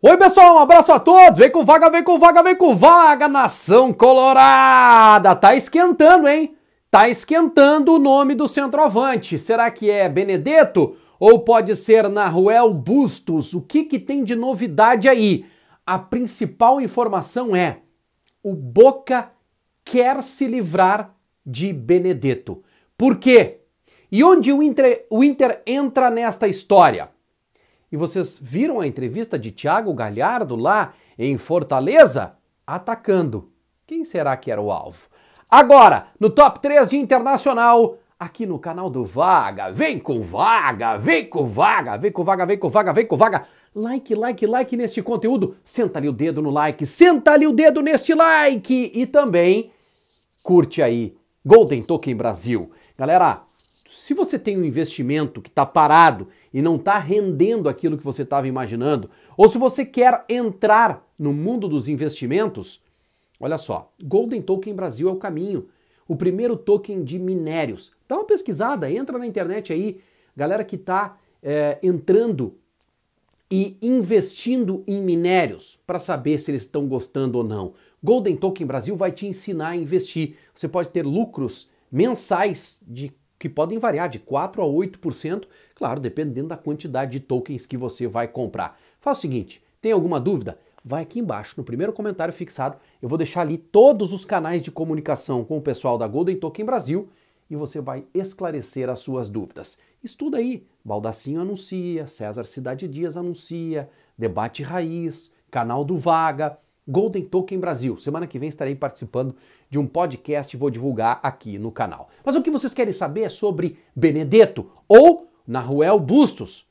Oi, pessoal, um abraço a todos. Vem com vaga, vem com vaga, vem com vaga, nação colorada. Tá esquentando, hein? Tá esquentando o nome do centroavante. Será que é Benedetto ou pode ser Naruel Bustos? O que que tem de novidade aí? A principal informação é: o Boca quer se livrar de Benedetto. Por quê? E onde o Inter, o Inter entra nesta história? E vocês viram a entrevista de Thiago Galhardo lá em Fortaleza? Atacando. Quem será que era o alvo? Agora, no top 3 de internacional, aqui no canal do Vaga. Vem com Vaga, vem com Vaga, vem com Vaga, vem com Vaga, vem com Vaga. Like, like, like neste conteúdo. Senta ali o dedo no like, senta ali o dedo neste like. E também curte aí Golden Token Brasil. Galera, se você tem um investimento que está parado e não está rendendo aquilo que você estava imaginando, ou se você quer entrar no mundo dos investimentos, olha só, Golden Token Brasil é o caminho. O primeiro token de minérios. Dá uma pesquisada, entra na internet aí, galera que está é, entrando e investindo em minérios para saber se eles estão gostando ou não. Golden Token Brasil vai te ensinar a investir. Você pode ter lucros mensais de que podem variar de 4 a 8%, claro, dependendo da quantidade de tokens que você vai comprar. Faz o seguinte, tem alguma dúvida? Vai aqui embaixo, no primeiro comentário fixado, eu vou deixar ali todos os canais de comunicação com o pessoal da Golden Token Brasil e você vai esclarecer as suas dúvidas. Estuda aí, Baldacinho anuncia, César Cidade Dias anuncia, Debate Raiz, Canal do Vaga, Golden Token Brasil. Semana que vem estarei participando de um podcast e vou divulgar aqui no canal. Mas o que vocês querem saber é sobre Benedetto ou Naruel Bustos.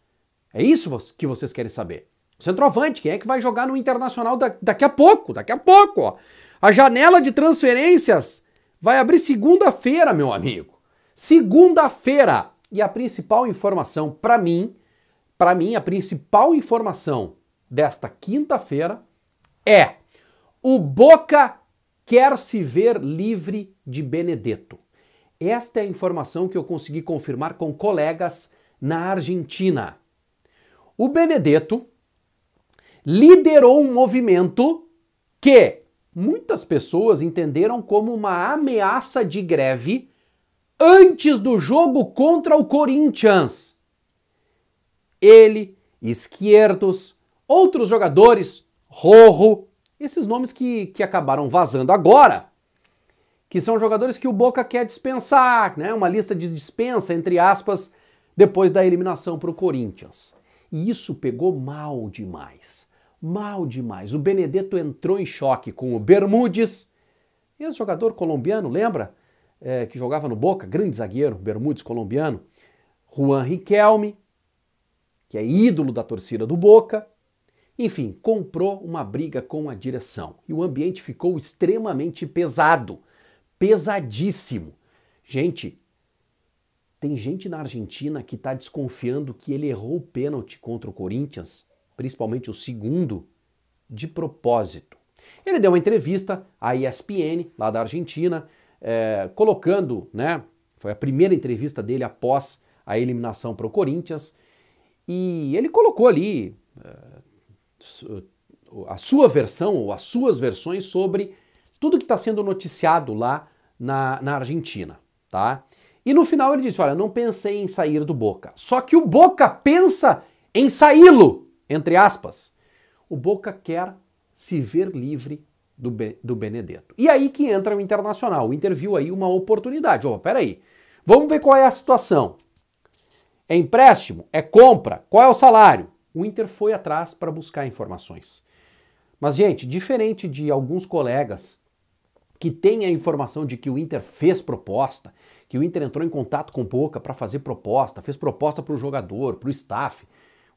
É isso que vocês querem saber. centroavante, quem é que vai jogar no Internacional da, daqui a pouco? Daqui a pouco, ó. A janela de transferências vai abrir segunda-feira, meu amigo. Segunda-feira. E a principal informação para mim, para mim a principal informação desta quinta-feira é o Boca quer se ver livre de Benedetto. Esta é a informação que eu consegui confirmar com colegas na Argentina. O Benedetto liderou um movimento que muitas pessoas entenderam como uma ameaça de greve antes do jogo contra o Corinthians. Ele, Esquerdos, outros jogadores, Rorro, esses nomes que, que acabaram vazando agora, que são jogadores que o Boca quer dispensar, né? Uma lista de dispensa, entre aspas, depois da eliminação para o Corinthians. E isso pegou mal demais. Mal demais. O Benedetto entrou em choque com o Bermudes, ex-jogador colombiano, lembra? É, que jogava no Boca, grande zagueiro, Bermudes colombiano. Juan Riquelme, que é ídolo da torcida do Boca. Enfim, comprou uma briga com a direção e o ambiente ficou extremamente pesado. Pesadíssimo. Gente, tem gente na Argentina que está desconfiando que ele errou o pênalti contra o Corinthians, principalmente o segundo, de propósito. Ele deu uma entrevista à ESPN, lá da Argentina, é, colocando, né? Foi a primeira entrevista dele após a eliminação para o Corinthians, e ele colocou ali. É, a sua versão ou as suas versões sobre tudo que está sendo noticiado lá na, na Argentina, tá? E no final ele disse: Olha, não pensei em sair do Boca. Só que o Boca pensa em saí-lo, entre aspas. O Boca quer se ver livre do, do Benedetto. E aí que entra o Internacional. O Inter viu aí uma oportunidade. Oh, peraí, vamos ver qual é a situação. É empréstimo? É compra? Qual é o salário? o Inter foi atrás para buscar informações. Mas, gente, diferente de alguns colegas que têm a informação de que o Inter fez proposta, que o Inter entrou em contato com Boca para fazer proposta, fez proposta para o jogador, para o staff.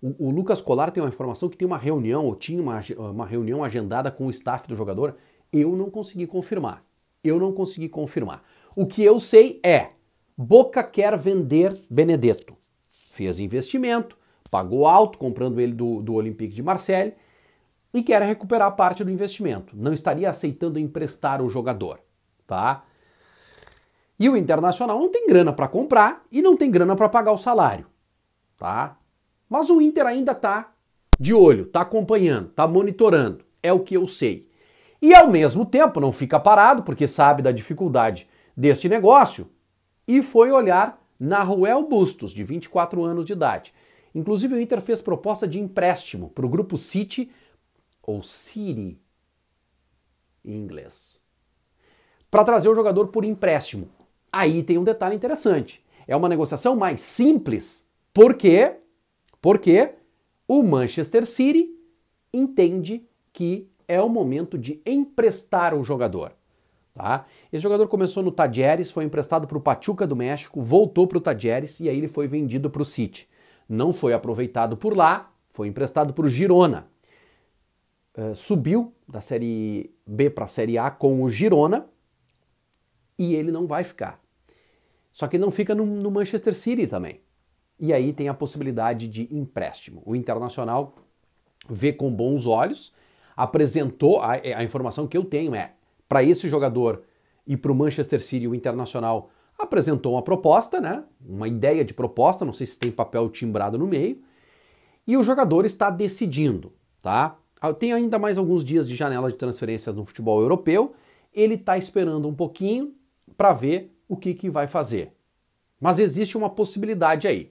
O Lucas Colar tem uma informação que tem uma reunião, ou tinha uma, uma reunião agendada com o staff do jogador. Eu não consegui confirmar. Eu não consegui confirmar. O que eu sei é: Boca quer vender Benedetto. Fez investimento, pagou alto comprando ele do, do Olympique de Marseille e quer recuperar parte do investimento. Não estaria aceitando emprestar o jogador, tá? E o Internacional não tem grana para comprar e não tem grana para pagar o salário, tá? Mas o Inter ainda tá de olho, tá acompanhando, tá monitorando, é o que eu sei. E ao mesmo tempo não fica parado porque sabe da dificuldade deste negócio e foi olhar na Ruel Bustos, de 24 anos de idade, Inclusive, o Inter fez proposta de empréstimo para o grupo City, ou City em inglês, para trazer o jogador por empréstimo. Aí tem um detalhe interessante. É uma negociação mais simples, porque, porque o Manchester City entende que é o momento de emprestar o jogador. Tá? Esse jogador começou no Tajeres, foi emprestado para o Pachuca do México, voltou para o Tajeres e aí ele foi vendido para o City não foi aproveitado por lá, foi emprestado para o Girona. Eh, subiu da Série B para a Série A com o Girona e ele não vai ficar. Só que não fica no, no Manchester City também. E aí tem a possibilidade de empréstimo. O Internacional vê com bons olhos, apresentou, a, a informação que eu tenho é, para esse jogador e para o Manchester City, o Internacional apresentou uma proposta, né? Uma ideia de proposta, não sei se tem papel timbrado no meio, e o jogador está decidindo, tá? Ah, tem ainda mais alguns dias de janela de transferências no futebol europeu, ele está esperando um pouquinho para ver o que, que vai fazer. Mas existe uma possibilidade aí.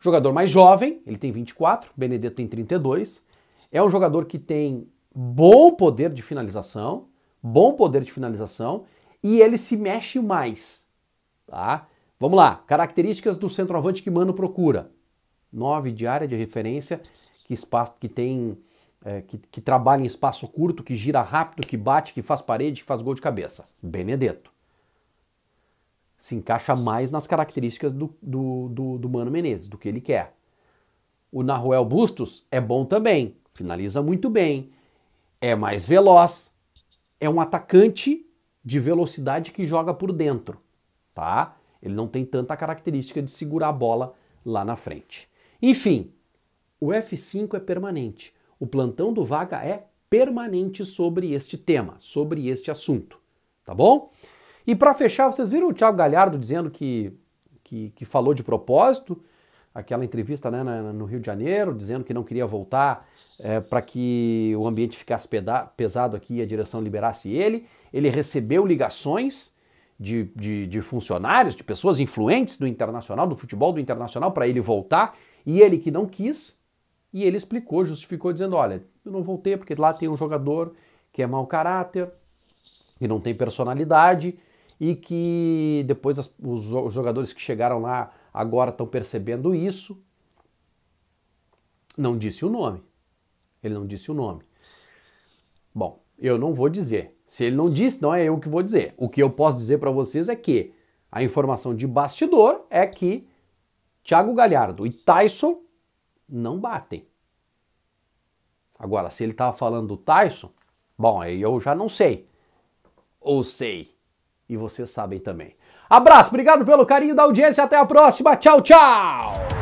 Jogador mais jovem, ele tem 24, Benedetto tem 32. É um jogador que tem bom poder de finalização, bom poder de finalização, e ele se mexe mais. Tá? Vamos lá, características do centroavante que Mano procura. 9 de área de referência, que espaço que tem, é, que, que, trabalha em espaço curto, que gira rápido, que bate, que faz parede, que faz gol de cabeça. Benedetto. Se encaixa mais nas características do, do, do, do Mano Menezes, do que ele quer. O Naruel Bustos é bom também, finaliza muito bem, é mais veloz, é um atacante de velocidade que joga por dentro tá? Ele não tem tanta característica de segurar a bola lá na frente. Enfim, o F5 é permanente. O plantão do Vaga é permanente sobre este tema, sobre este assunto, tá bom? E para fechar, vocês viram o Thiago Galhardo dizendo que, que, que falou de propósito, aquela entrevista né, no Rio de Janeiro, dizendo que não queria voltar é, eh, para que o ambiente ficasse pesado aqui e a direção liberasse ele. Ele recebeu ligações de, de, de funcionários, de pessoas influentes do internacional, do futebol do internacional, para ele voltar, e ele que não quis, e ele explicou, justificou, dizendo: olha, eu não voltei porque lá tem um jogador que é mau caráter, que não tem personalidade, e que depois as, os, os jogadores que chegaram lá agora estão percebendo isso. Não disse o nome. Ele não disse o nome. Bom, eu não vou dizer. Se ele não disse, não é eu que vou dizer. O que eu posso dizer para vocês é que a informação de bastidor é que Thiago Galhardo e Tyson não batem. Agora, se ele estava tá falando do Tyson, bom, aí eu já não sei. Ou sei. E vocês sabem também. Abraço, obrigado pelo carinho da audiência. Até a próxima. Tchau, tchau!